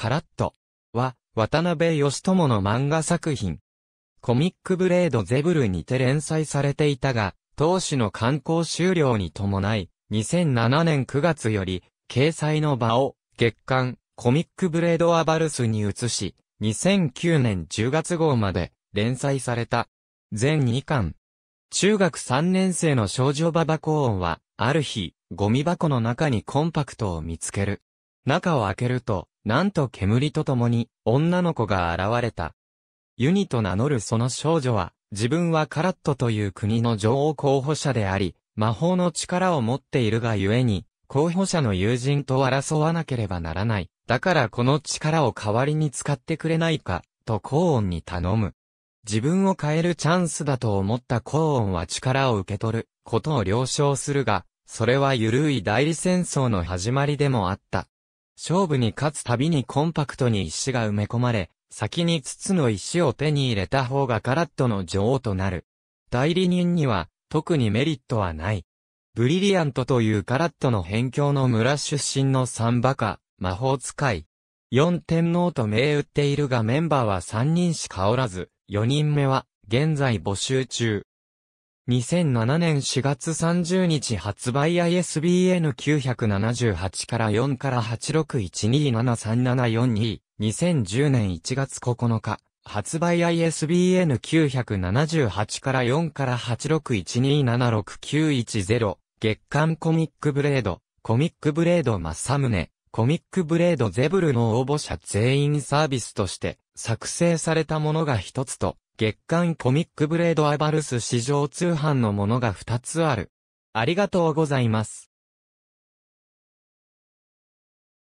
カラットは、渡辺義友の漫画作品。コミックブレードゼブルにて連載されていたが、当時の刊行終了に伴い、2007年9月より、掲載の場を、月刊、コミックブレードアバルスに移し、2009年10月号まで、連載された。全2巻。中学3年生の少女ババコーンは、ある日、ゴミ箱の中にコンパクトを見つける。中を開けると、なんと煙と共に女の子が現れた。ユニと名乗るその少女は、自分はカラットという国の女王候補者であり、魔法の力を持っているがゆえに、候補者の友人と争わなければならない。だからこの力を代わりに使ってくれないか、とコーンに頼む。自分を変えるチャンスだと思ったコーンは力を受け取ることを了承するが、それは緩い代理戦争の始まりでもあった。勝負に勝つたびにコンパクトに石が埋め込まれ、先に筒の石を手に入れた方がカラットの女王となる。代理人には特にメリットはない。ブリリアントというカラットの辺境の村出身の三馬鹿、魔法使い。四天皇と銘打っているがメンバーは三人しかおらず、四人目は現在募集中。2007年4月30日発売 ISBN978 から4から861273742、2010年1月9日、発売 ISBN978 から4から861276910、月刊コミックブレード、コミックブレードムネコミックブレードゼブルの応募者全員サービスとして作成されたものが一つと月刊コミックブレードアバルス市場通販のものが2つある。ありがとうございます。